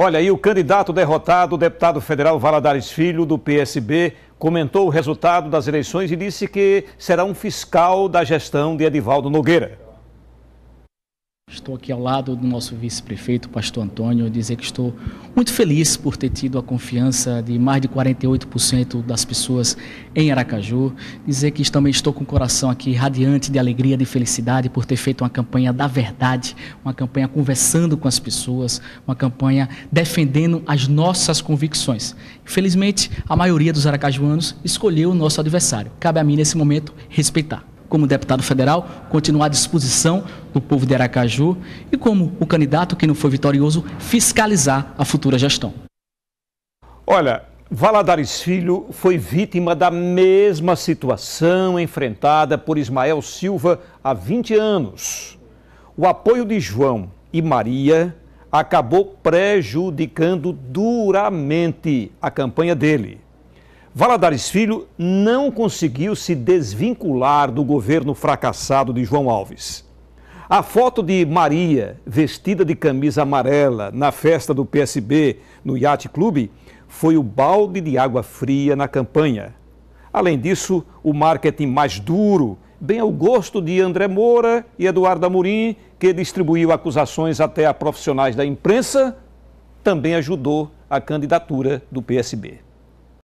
Olha, aí o candidato derrotado, o deputado federal Valadares Filho, do PSB, comentou o resultado das eleições e disse que será um fiscal da gestão de Edivaldo Nogueira. Estou aqui ao lado do nosso vice-prefeito, pastor Antônio, dizer que estou muito feliz por ter tido a confiança de mais de 48% das pessoas em Aracaju. Dizer que também estou com o coração aqui radiante de alegria, de felicidade por ter feito uma campanha da verdade, uma campanha conversando com as pessoas, uma campanha defendendo as nossas convicções. Infelizmente, a maioria dos aracajuanos escolheu o nosso adversário. Cabe a mim, nesse momento, respeitar como deputado federal, continuar à disposição do povo de Aracaju e, como o candidato que não foi vitorioso, fiscalizar a futura gestão. Olha, Valadares Filho foi vítima da mesma situação enfrentada por Ismael Silva há 20 anos. O apoio de João e Maria acabou prejudicando duramente a campanha dele. Valadares Filho não conseguiu se desvincular do governo fracassado de João Alves. A foto de Maria, vestida de camisa amarela, na festa do PSB no Yacht Clube, foi o balde de água fria na campanha. Além disso, o marketing mais duro, bem ao gosto de André Moura e Eduardo Amorim, que distribuiu acusações até a profissionais da imprensa, também ajudou a candidatura do PSB.